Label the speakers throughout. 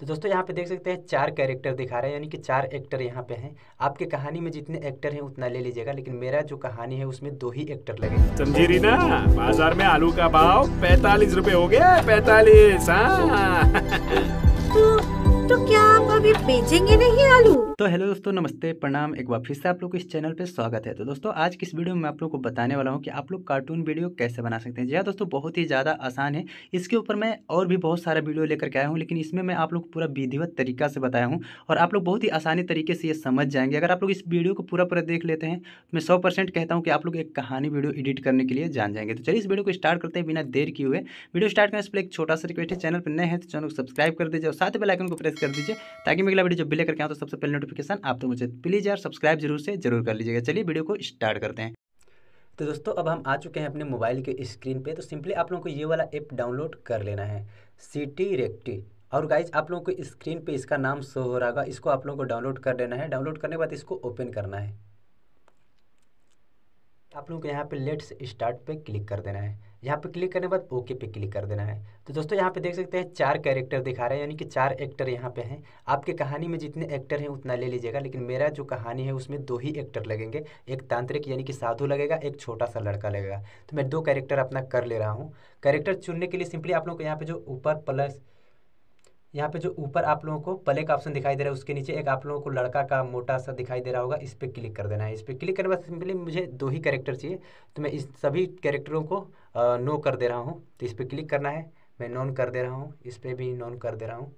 Speaker 1: तो दोस्तों यहाँ पे देख सकते हैं चार कैरेक्टर दिखा रहे हैं यानी कि चार एक्टर यहाँ पे हैं आपके कहानी में जितने एक्टर हैं उतना ले लीजिएगा लेकिन मेरा जो कहानी है उसमें दो ही एक्टर लगे समझी ना बाजार में आलू का भाव पैतालीस रूपए हो गया पैतालीस हाँ। तो तो क्या आप अभी बेचेंगे नहीं आलू तो हेलो दोस्तों नमस्ते प्रणाम एक बार फिर से आप लोग को इस चैनल पे स्वागत है तो दोस्तों आज किस वीडियो में मैं आप लोग को बताने वाला हूँ कि आप लोग कार्टून वीडियो कैसे बना सकते हैं जी हाँ दोस्तों बहुत ही ज़्यादा आसान है इसके ऊपर मैं और भी बहुत सारा वीडियो लेकर के आया हूँ लेकिन इसमें मैं आप लोग को पूरा विधिवत तरीका से बताया हूँ और आप लोग बहुत ही आसानी तरीके से ये समझ जाएंगे अगर आप लोग इस वीडियो को पूरा पूरा देख लेते हैं तो मैं सौ कहता हूँ कि आप लोग एक कहानी वीडियो एडिट करने के लिए जान जाएंगे तो चलिए इस वीडियो को स्टार्ट करते हैं बिना देर किए हुए वीडियो स्टार्ट करने से एक छोटा सा रिक्वेस्ट है चैनल पर नए हैं तो चैनल को सब्सक्राइब कर दीजिए और साथ ही बेलाइकन को प्रेस कर दीजिए ताकि मैं अगला वीडियो जब भी लेकर के आऊँ तो सबसे पहले नोटिफिकेशन आप तो मुझे प्लीज़ यार सब्सक्राइब जरूर से जरूर कर लीजिएगा चलिए वीडियो को स्टार्ट करते हैं तो दोस्तों अब हम आ चुके हैं अपने मोबाइल के स्क्रीन पे तो सिंपली आप लोगों को ये वाला ऐप डाउनलोड कर लेना है सिटी रेक्टी और गाइज आप लोगों को स्क्रीन पे इसका नाम शो हो रहा होगा इसको आप लोगों को डाउनलोड कर लेना है डाउनलोड करने के बाद इसको ओपन करना है आप लोगों को यहाँ पे लेट्स स्टार्ट पे क्लिक कर देना है यहाँ पे क्लिक करने के बाद ओके पे क्लिक कर देना है तो दोस्तों यहाँ पे देख सकते हैं चार कैरेक्टर दिखा रहे हैं यानी कि चार एक्टर यहाँ पे हैं आपके कहानी में जितने एक्टर हैं उतना ले लीजिएगा लेकिन मेरा जो कहानी है उसमें दो ही एक्टर लगेंगे एक तांत्रिक यानी कि साधु लगेगा एक छोटा सा लड़का लगेगा तो मैं दो कैरेक्टर अपना कर ले रहा हूँ कैरेक्टर चुनने के लिए सिंपली आप लोग को यहाँ पर जो ऊपर प्लस यहाँ पे जो ऊपर आप लोगों को पले का ऑप्शन दिखाई दे रहा है उसके नीचे एक आप लोगों को लड़का का मोटा सा दिखाई दे रहा होगा इस पर क्लिक कर देना है इस पर क्लिक करने के बाद सिंपली मुझे दो ही कैरेक्टर चाहिए तो मैं इस सभी कैरेक्टरों को नो कर दे रहा हूँ तो इस पर क्लिक करना है मैं नॉन कर दे रहा हूँ इस पर भी नॉन कर दे रहा हूँ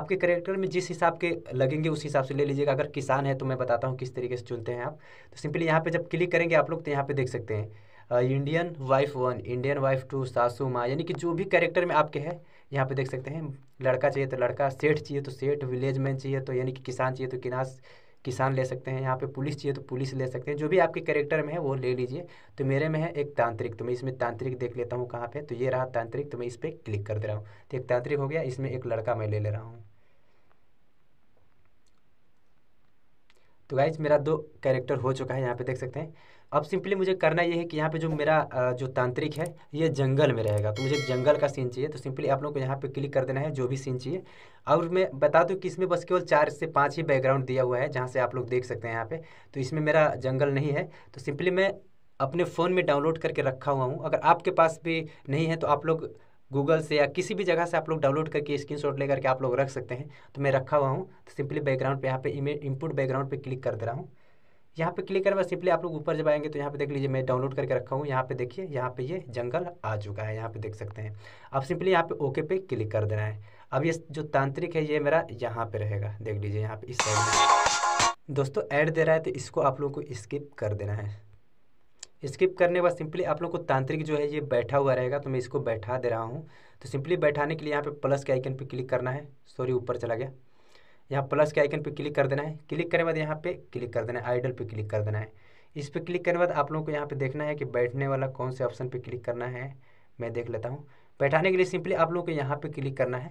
Speaker 1: आपके करेक्टर में जिस हिसाब के लगेंगे उस हिसाब से ले लीजिएगा अगर किसान है तो मैं बताता हूँ किस तरीके से चुनते हैं आप तो सिंपली यहाँ पे जब क्लिक करेंगे आप लोग तो यहाँ पे देख सकते हैं Indian wife one Indian wife two सासू माँ यानी कि जो भी कैरेक्टर में आपके हैं यहाँ पे देख सकते हैं लड़का चाहिए तो लड़का सेठ चाहिए तो सेठ विलेज मैन चाहिए तो यानी कि किसान चाहिए तो किनास किसान ले सकते हैं यहाँ पे पुलिस चाहिए तो पुलिस ले सकते हैं जो भी आपके कैरेक्टर में है वो ले लीजिए तो मेरे में है एक तांत्रिक तो मैं इसमें तांत्रिक देख लेता हूँ कहाँ पे तो ये रहा तांत्रिक तो मैं इस पर क्लिक कर दे रहा हूँ तो एक तांत्रिक हो गया इसमें एक लड़का मैं ले ले रहा हूँ तो गाइज मेरा दो कैरेक्टर हो चुका है यहाँ पे देख सकते हैं अब सिंपली मुझे करना ये है कि यहाँ पे जो मेरा जो तांत्रिक है ये जंगल में रहेगा तो मुझे जंगल का सीन चाहिए तो सिंपली आप लोग को यहाँ पे क्लिक कर देना है जो भी सीन चाहिए और मैं बता दूँ कि इसमें बस केवल चार से पाँच ही बैकग्राउंड दिया हुआ है जहाँ से आप लोग देख सकते हैं यहाँ पे तो इसमें मेरा जंगल नहीं है तो सिंपली मैं अपने फ़ोन में डाउनलोड करके रखा हुआ हूँ अगर आपके पास भी नहीं है तो आप लोग गूगल से या किसी भी जगह से आप लोग डाउनलोड करके स्क्रीन शॉट लेकर के आप लोग रख सकते हैं तो मैं रखा हुआ हूँ तो सिंपली बैकग्राउंड पे यहाँ पे इमे इनपुट बैकग्राउंड पे क्लिक कर दे रहा हूँ यहाँ पे क्लिक करें बस सिंपली आप लोग ऊपर जब आएंगे तो यहाँ पे देख लीजिए मैं डाउनलोड करके रखा हूँ यहाँ पे देखिए यहाँ पे ये जंगल आ चुका है यहाँ पे देख सकते हैं अब सिंपली यहाँ पे ओके पे क्लिक कर देना है अब ये जो तांत्रिक है ये मेरा यहाँ पे रहेगा देख लीजिए यहाँ पे इस साइड में दोस्तों ऐड दे रहा है तो इसको आप लोग को स्किप कर देना है स्किप करने के बाद सिंपली आप लोग को तांत्रिक जो है ये बैठा हुआ रहेगा तो मैं इसको बैठा दे रहा हूँ तो सिंपली बैठाने के लिए यहाँ पे प्लस के आइकन पे क्लिक करना है सॉरी ऊपर चला गया यहाँ प्लस के आइकन पे क्लिक कर देना है क्लिक करने बाद यहाँ पे क्लिक कर देना है आइडल पे क्लिक कर देना है इस पर क्लिक करने बाद आप लोगों को यहाँ पे देखना है कि बैठने वाला कौन से ऑप्शन पे क्लिक करना है मैं देख लेता हूँ बैठाने के लिए सिंपली आप लोगों को यहाँ पे क्लिक करना है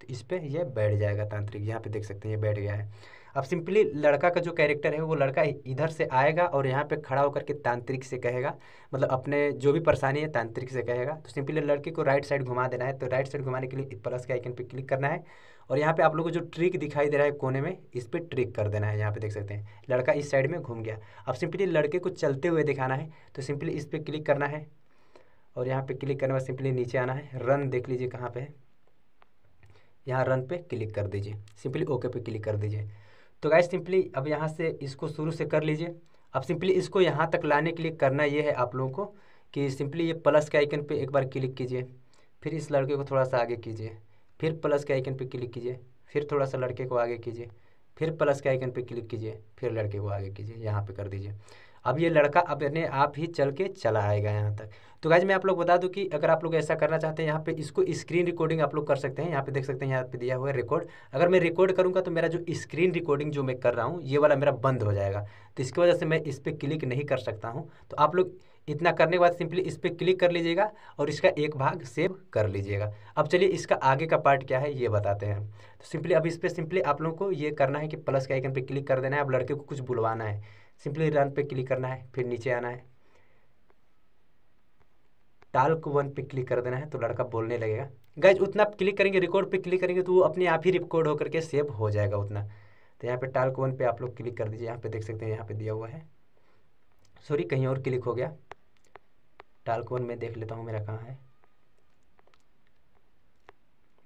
Speaker 1: तो इस पर यह बैठ जाएगा तांत्रिक यहाँ पे देख सकते हैं ये बैठ गया है अब सिंपली लड़का का जो कैरेक्टर है वो लड़का इधर से आएगा और यहाँ पे खड़ा होकर के तांत्रिक से कहेगा मतलब अपने जो भी परेशानी है तांत्रिक से कहेगा तो सिंपली लड़के को राइट साइड घुमा देना है तो राइट साइड घुमाने के लिए प्लस के आइकन पे क्लिक करना है और यहाँ पे आप लोग को जो ट्रिक दिखाई दे रहा है कोने में इस पर ट्रिक कर देना है यहाँ पे देख सकते हैं लड़का इस साइड में घूम गया अब सिंपली लड़के को चलते हुए दिखाना है तो सिंपली इस पर क्लिक करना है और यहाँ पे क्लिक करने के बाद सिंपली नीचे आना है रन देख लीजिए कहाँ पे है यहाँ रन पे क्लिक कर दीजिए सिंपली ओके पे क्लिक कर दीजिए तो गाय सिंपली अब यहाँ से इसको शुरू से कर लीजिए अब सिंपली इसको यहाँ तक लाने के लिए करना ये है आप लोगों को कि सिंपली ये प्लस के आइकन पे एक बार क्लिक कीजिए फिर इस लड़के को थोड़ा सा आगे कीजिए फिर प्लस के आइकन पर क्लिक कीजिए फिर थोड़ा सा लड़के को आगे कीजिए फिर प्लस के आइकन पर क्लिक कीजिए फिर लड़के को आगे कीजिए यहाँ पे कर दीजिए अब ये लड़का अपने आप ही चल के चला आएगा यहाँ तक तो गाइज मैं आप लोग बता दूं कि अगर आप लोग ऐसा करना चाहते हैं यहाँ पे इसको स्क्रीन रिकॉर्डिंग आप लोग कर सकते हैं यहाँ पे देख सकते हैं यहाँ पे दिया हुआ है रिकॉर्ड अगर मैं रिकॉर्ड करूँगा तो मेरा जो स्क्रीन रिकॉर्डिंग जो मैं कर रहा हूँ ये वाला मेरा बंद हो जाएगा तो इसकी वजह से मैं इस पर क्लिक नहीं कर सकता हूँ तो आप लोग इतना करने के बाद सिंपली इस पर क्लिक कर लीजिएगा और इसका एक भाग सेव कर लीजिएगा अब चलिए इसका आगे का पार्ट क्या है ये बताते हैं तो सिंपली अब इस पर सिंपली आप लोगों को ये करना है कि प्लस के आइकन पर क्लिक कर देना है अब लड़के को कुछ बुलवाना है सिंपली रन पे क्लिक करना है फिर नीचे आना है टाल्क वन पे क्लिक कर देना है तो लड़का बोलने लगेगा गैज उतना क्लिक करेंगे रिकॉर्ड पे क्लिक करेंगे तो वो अपने आप ही रिकॉर्ड होकर के सेव हो जाएगा उतना तो यहाँ पे टाल्क वन पे आप लोग क्लिक कर दीजिए यहाँ पे देख सकते हैं यहाँ पे दिया हुआ है सॉरी कहीं और क्लिक हो गया टालकोन में देख लेता हूँ मेरा कहाँ है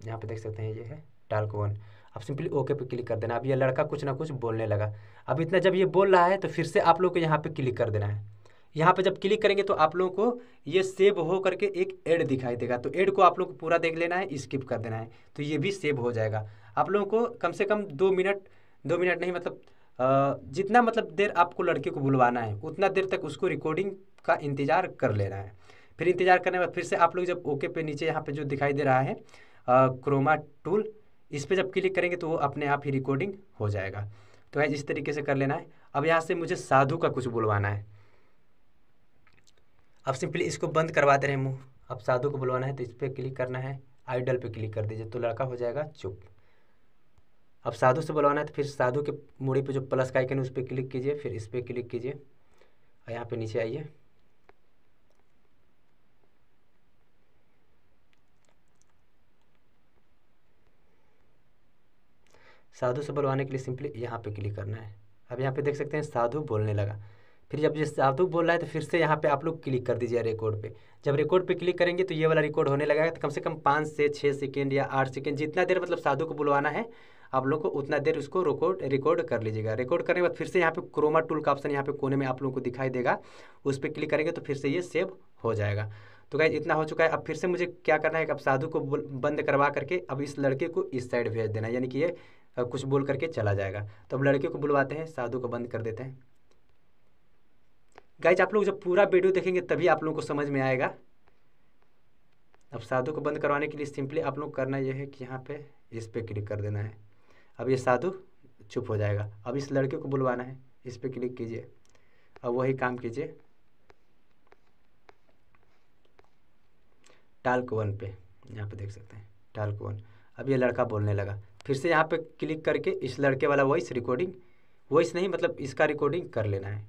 Speaker 1: यहाँ पे देख सकते हैं ये है टालकोन अब सिंपली ओके पे क्लिक कर देना अब ये लड़का कुछ ना कुछ बोलने लगा अब इतना जब ये बोल रहा है तो फिर से आप लोग को यहाँ पे क्लिक कर देना है यहाँ पे जब क्लिक करेंगे तो आप लोगों को ये सेव हो करके एक एड दिखाई देगा तो एड को आप लोग को पूरा देख लेना है स्किप कर देना है तो ये भी सेव हो जाएगा आप लोगों को कम से कम दो मिनट दो मिनट नहीं मतलब जितना मतलब देर आपको लड़के को बुलवाना है उतना देर तक उसको रिकॉर्डिंग का इंतज़ार कर लेना है फिर इंतज़ार करने के बाद फिर से आप लोग जब ओके पे नीचे यहाँ पे जो दिखाई दे रहा है क्रोमा टूल इस पर जब क्लिक करेंगे तो वो अपने आप ही रिकॉर्डिंग हो जाएगा तो है इस तरीके से कर लेना है अब यहाँ से मुझे साधु का कुछ बुलवाना है अब सिंपली इसको बंद करवाते रहे मुँह अब साधु को बुलवाना है तो इस पर क्लिक करना है आइडल पर क्लिक कर दीजिए तो लड़का हो जाएगा चुप अब साधु से बुलवाना है तो फिर साधु के मुड़ी पे जो प्लस का आइकन है उस पर क्लिक कीजिए फिर इस पर क्लिक कीजिए और यहाँ पे नीचे आइए साधु से बुलवाने के लिए सिंपली यहाँ पे क्लिक करना है अब यहाँ पे देख सकते हैं साधु बोलने लगा फिर जब ये साधु बोल रहा है तो फिर से यहाँ पे आप लोग क्लिक कर दीजिए रिकॉर्ड पे जब रिकॉर्ड पे क्लिक करेंगे तो ये वाला रिकॉर्ड होने है तो कम से कम पाँच से छः सेकेंड या आठ सेकेंड जितना देर मतलब साधु को बुलवाना है आप लोग को उतना देर उसको रिकॉर्ड रिकॉर्ड कर लीजिएगा रिकॉर्ड करने के बाद फिर से यहाँ पे क्रोमा टूल का ऑप्शन यहाँ पे कोने में आप लोगों को दिखाई देगा उस पर क्लिक करेंगे तो फिर से ये सेव हो जाएगा तो गाइज इतना हो चुका है अब फिर से मुझे क्या करना है कि अब साधु को बंद करवा करके अब इस लड़के को इस साइड भेज देना यानी कि ये कुछ बोल करके चला जाएगा तो अब लड़के को बुलवाते हैं साधु को बंद कर देते हैं गाइज आप लोग जब पूरा वीडियो देखेंगे तभी आप लोगों को समझ में आएगा अब साधु को बंद करवाने के लिए सिंपली आप लोग करना यह है कि यहाँ पे इस पर क्लिक कर देना है अब ये साधु चुप हो जाएगा अब इस लड़के को बुलवाना है इस पर क्लिक कीजिए अब वही काम कीजिए टाल्क वन पे यहाँ पे देख सकते हैं टाल्क वन अब ये लड़का बोलने लगा फिर से यहाँ पे क्लिक करके इस लड़के वाला वॉइस रिकॉर्डिंग वॉइस नहीं मतलब इसका रिकॉर्डिंग कर लेना है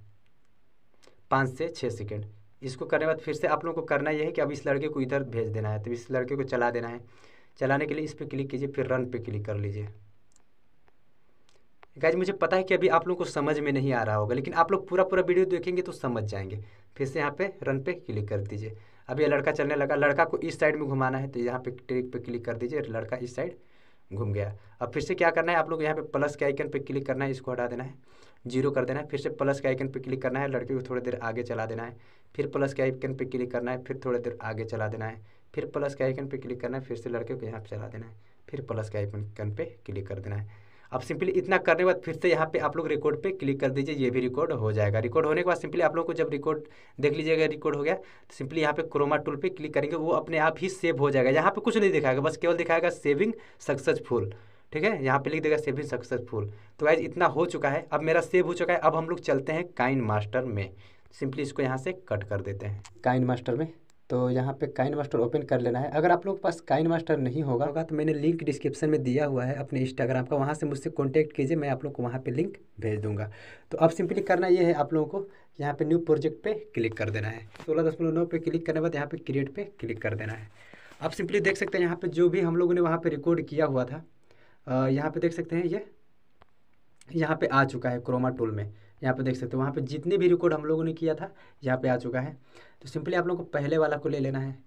Speaker 1: पाँच से छः सेकेंड इसको करने के बाद फिर से आप लोगों को करना यह है कि अब इस लड़के को इधर भेज देना है तो इस लड़के को चला देना है चलाने के लिए इस पर क्लिक कीजिए फिर रन पे क्लिक कर लीजिए गाइज मुझे पता है कि अभी आप लोग को समझ में नहीं आ रहा होगा लेकिन आप लोग पूरा पूरा वीडियो देखेंगे तो समझ जाएंगे फिर से यहाँ पे रन पे क्लिक कर दीजिए अभी यह लड़का चलने लगा लड़का को इस साइड में घुमाना है तो यहाँ पे ट्रिक पे क्लिक कर दीजिए लड़का इस साइड घूम गया अब फिर से क्या करना है आप लोग यहाँ पे प्लस के आइकन पे क्लिक करना है इसको हटा देना है जीरो कर देना है फिर से प्लस के आइकन पे क्लिक करना है लड़के को थोड़ी देर आगे चला देना है फिर प्लस के आइकन पे क्लिक करना है फिर थोड़ी देर आगे चला देना है फिर प्लस के आइकन पे क्लिक करना है फिर से लड़के को यहाँ पे चला देना है फिर प्लस के आइकन पर क्लिक कर देना है अब सिंपली इतना करने के बाद फिर से यहाँ पे आप लोग रिकॉर्ड पे क्लिक कर दीजिए ये भी रिकॉर्ड हो जाएगा रिकॉर्ड होने के बाद सिंपली आप लोग को जब रिकॉर्ड देख लीजिएगा रिकॉर्ड हो गया तो सिंपली यहाँ पे क्रोमा टूल पे क्लिक करेंगे वो अपने आप ही सेव हो जाएगा यहाँ पे कुछ नहीं दिखाएगा बस केवल दिखाएगा सेविंग सक्सेसफुल ठीक है यहाँ पे लिख देगा सेविंग सक्सेसफुल तो आज इतना हो चुका है अब मेरा सेव हो चुका है अब हम लोग चलते हैं काइन मास्टर में सिंपली इसको यहाँ से कट कर देते हैं काइन मास्टर में तो यहाँ पे काइन मास्टर ओपन कर लेना है अगर आप लोग के पास काइन मास्टर नहीं होगा होगा तो मैंने लिंक डिस्क्रिप्शन में दिया हुआ है अपने इंस्टाग्राम का वहाँ से मुझसे कॉन्टैक्ट कीजिए मैं आप लोग को वहाँ पे लिंक भेज दूँगा तो अब सिंपली करना ये है आप लोगों को यहाँ पे न्यू प्रोजेक्ट पे क्लिक कर देना है सोलह दशमलव नौ पर क्लिक करने के बाद यहाँ पर क्रिएट पर क्लिक कर देना है आप सिंपली देख सकते हैं यहाँ पर जो भी हम लोगों ने वहाँ पर रिकॉर्ड किया हुआ था यहाँ पर देख सकते हैं ये यहाँ पर आ चुका है क्रोमा टूल में यहाँ पे देख सकते हो वहाँ पे जितने भी रिकॉर्ड हम लोगों ने किया था यहाँ पे आ चुका है तो सिंपली आप लोगों को पहले वाला को ले लेना है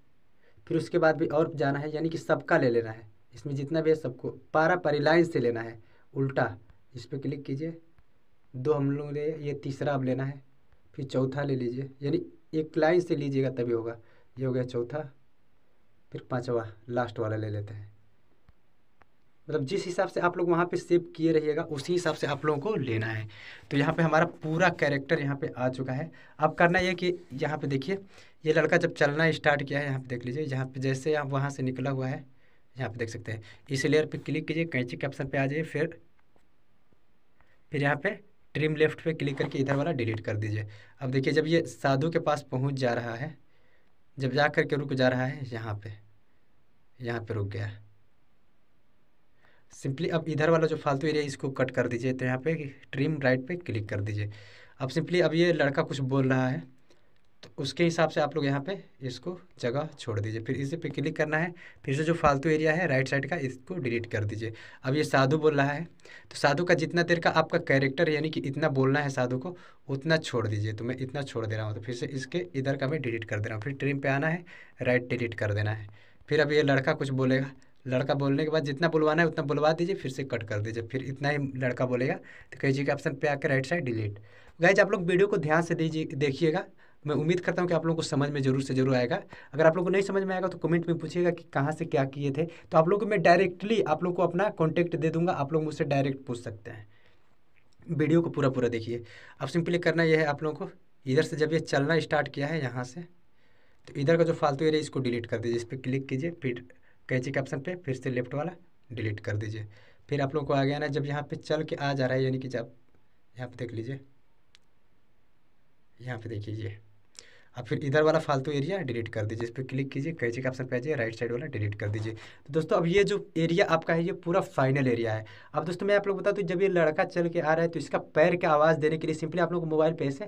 Speaker 1: फिर उसके बाद भी और जाना है यानी कि सबका ले लेना है इसमें जितना भी है सबको पारा परिलाइन से लेना है उल्टा इस पर क्लिक कीजिए दो हम लोग ने ये तीसरा अब लेना है फिर चौथा ले लीजिए यानी एक लाइन से लीजिएगा तभी होगा ये हो गया चौथा फिर पाँचवा लास्ट वाला ले लेते हैं मतलब जिस हिसाब से आप लोग वहाँ पे सेव किए रहिएगा उसी हिसाब से आप लोगों को लेना है तो यहाँ पे हमारा पूरा कैरेक्टर यहाँ पे आ चुका है अब करना ये कि यहाँ पे देखिए ये लड़का जब चलना स्टार्ट किया है यहाँ पे देख लीजिए यहाँ पे जैसे आप वहाँ से निकला हुआ है यहाँ पे देख सकते हैं इस लेयर पर क्लिक कीजिए कैंची के ऑप्शन पर आ जाइए फिर फिर यहाँ पर ट्रिम लेफ्ट पे क्लिक करके इधर वाला डिलीट कर दीजिए अब देखिए जब ये साधु के पास पहुँच जा रहा है जब जा के रुक जा रहा है यहाँ पर यहाँ पर रुक गया है सिंपली अब इधर वाला जो फालतू एरिया इसको कट कर दीजिए तो यहाँ पे ट्रिम राइट पे क्लिक कर दीजिए अब सिंपली अब ये लड़का कुछ बोल रहा है तो उसके हिसाब से आप लोग यहाँ पे इसको जगह छोड़ दीजिए फिर इसी पे क्लिक करना है फिर से जो फालतू एरिया है राइट साइड का इसको डिलीट कर दीजिए अब ये साधु बोल रहा है तो साधु का जितना देर का आपका कैरेक्टर यानी कि इतना बोलना है साधु को उतना छोड़ दीजिए तो मैं इतना छोड़ दे रहा हूँ तो फिर से इसके इधर का मैं डिलीट कर दे रहा हूँ फिर ट्रिम पर आना है राइट डिलीट कर देना है फिर अब ये लड़का कुछ बोलेगा लड़का बोलने के बाद जितना बुलवाना है उतना बुलवा दीजिए फिर से कट कर दीजिए फिर इतना ही लड़का बोलेगा तो कहिए कि ऑप्शन पे आकर राइट साइड डिलीट गाइज आप लोग वीडियो को ध्यान से दीजिए देखिएगा मैं उम्मीद करता हूँ कि आप लोगों को समझ में जरूर से जरूर आएगा अगर आप लोगों को नहीं समझ में आएगा तो कमेंट में पूछिएगा कि कहाँ से क्या किए थे तो आप लोगों को मैं डायरेक्टली आप लोग को अपना कॉन्टैक्ट दे दूंगा आप लोग मुझसे डायरेक्ट पूछ सकते हैं वीडियो को पूरा पूरा देखिए अब सिंपली करना यह है आप लोगों को इधर से जब ये चलना स्टार्ट किया है यहाँ से तो इधर का जो फालतू एरिया इसको डिलीट कर दीजिए इस पर क्लिक कीजिए फिर कैचिक ऑप्शन पे फिर से लेफ्ट वाला डिलीट कर दीजिए फिर आप लोग को आ गया ना जब यहाँ पे चल के आ जा रहा है यानी कि जब यहाँ पे देख लीजिए यहाँ पे देख लीजिए अब फिर इधर वाला फालतू एरिया डिलीट कर दीजिए इस पर क्लिक कीजिए कैची के ऑप्शन पे आइए राइट साइड वाला डिलीट कर दीजिए तो दोस्तों अब ये जो एरिया आपका है ये पूरा फाइनल एरिया है अब दोस्तों मैं आप लोग बता दूँ जब ये लड़का चल के आ रहा है तो इसका पैर के आवाज़ देने के लिए सिंपली आप लोग मोबाइल पे ऐसे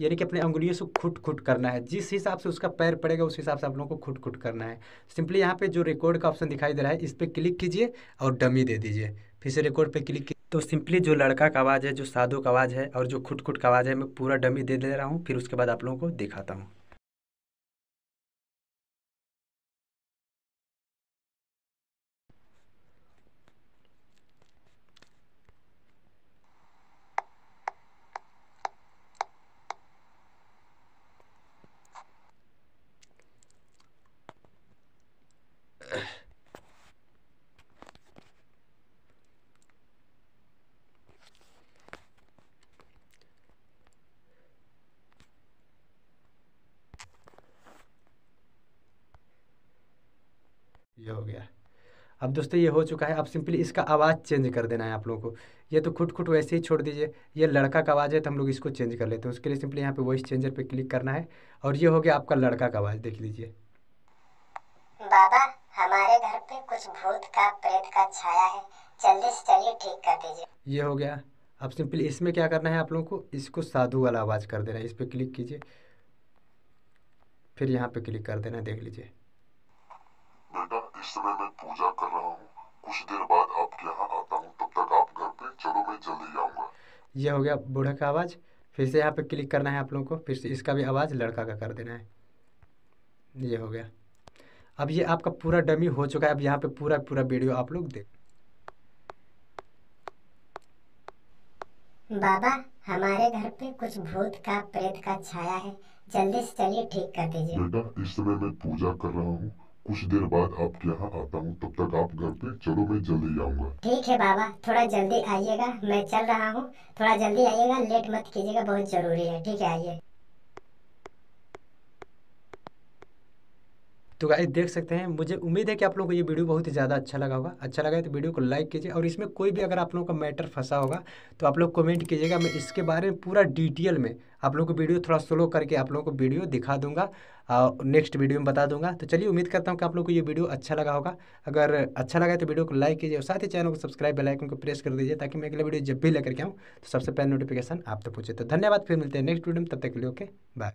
Speaker 1: यानी कि अपने अंगुलियों से खुट खुट करना है जिस हिसाब से उसका पैर पड़ेगा उस हिसाब से आप लोगों को खुट खुट करना है सिंपली यहाँ पे जो रिकॉर्ड का ऑप्शन दिखाई दे रहा है इस पर क्लिक कीजिए और डमी दे दीजिए फिर से रिकॉर्ड पे क्लिक तो सिंपली जो लड़का का आवाज़ है जो साधु का आवाज़ है और जो खुट खुट का आवाज़ है मैं पूरा डमी दे दे रहा हूँ फिर उसके बाद आप लोगों को दिखाता हूँ ये हो गया अब दोस्तों ये हो चुका है अब सिंपली इसका आवाज़ चेंज कर देना है आप लोगों को ये तो खुट खुट वैसे ही छोड़ दीजिए ये लड़का का आवाज़ है तो हम लोग इसको चेंज कर लेते हैं उसके लिए सिंपली यहाँ पे वॉइस चेंजर पे क्लिक करना है और ये हो गया आपका लड़का का आवाज़ देख लीजिए बाबा हमारे घर पे कुछ भूत का प्रेत का छाया है जल्दी से ठीक कर दीजिए ये हो गया अब सिंपली इसमें क्या करना है आप लोगों को इसको साधु वाला आवाज़ कर देना है इस पर क्लिक कीजिए फिर यहाँ पर क्लिक कर देना देख लीजिए समय मैं पूजा कर रहा हूँ कुछ देर बाद आपके यहाँ आता हूँ तब तक आप घर पे चलो मैं जल्दी आऊंगा ये हो गया बूढ़े का आवाज़ फिर से यहाँ पे क्लिक करना है आप लोगों को फिर से इसका भी आवाज़ लड़का का कर देना है ये हो गया अब ये आपका पूरा डमी हो चुका है अब यहाँ पे पूरा पूरा वीडियो आप लोग देख बाबा हमारे घर पे कुछ भूत का प्रेत का छाया है जल्दी से चलिए ठीक कर दीजिए बेटा इस समय मैं पूजा कर रहा हूँ कुछ देर बाद आपके यहाँ आता हूँ तब तक आप घर पे चलो मैं जल्दी आऊँगा ठीक है बाबा थोड़ा जल्दी आइएगा मैं चल रहा हूँ थोड़ा जल्दी आइएगा लेट मत कीजिएगा बहुत जरूरी है ठीक है आइए तो गाइस देख सकते हैं मुझे उम्मीद है कि आप लोगों को ये वीडियो बहुत ही ज़्यादा अच्छा लगा होगा अच्छा लगा तो वीडियो को लाइक कीजिए और इसमें कोई भी अगर आप लोगों का मैटर फंसा होगा तो आप लोग कमेंट कीजिएगा मैं इसके बारे में पूरा डिटेल में आप लोगों को वीडियो थोड़ा स्लो करके आप लोगों को वीडियो दिखा दूंगा नेक्स्ट वीडियो में बता दूंगा तो चलिए उम्मीद करता हूँ कि आप लोग को ये वीडियो अच्छा लगा होगा अगर अच्छा लगा तो वीडियो को लाइक कीजिए और साथ ही चैनल को सब्सक्राइब बेलाइकन को प्रेस कर दीजिए ताकि मैं अगला वीडियो जब भी लेकर के आऊँ तो सबसे पहले नोटिफिकेशन आप तक तो पूछे तो धन्यवाद फिर मिलते हैं नेक्स्ट वीडियो में तब तक के लिए ओके बाय